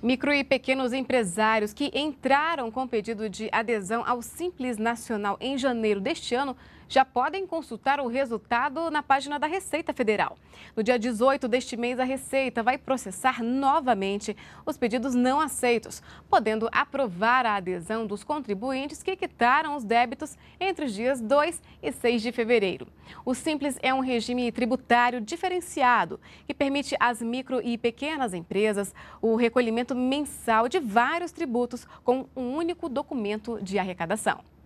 Micro e pequenos empresários que entraram com pedido de adesão ao Simples Nacional em janeiro deste ano já podem consultar o resultado na página da Receita Federal. No dia 18 deste mês, a Receita vai processar novamente os pedidos não aceitos, podendo aprovar a adesão dos contribuintes que quitaram os débitos entre os dias 2 e 6 de fevereiro. O Simples é um regime tributário diferenciado que permite às micro e pequenas empresas o recolhimento mensal de vários tributos com um único documento de arrecadação.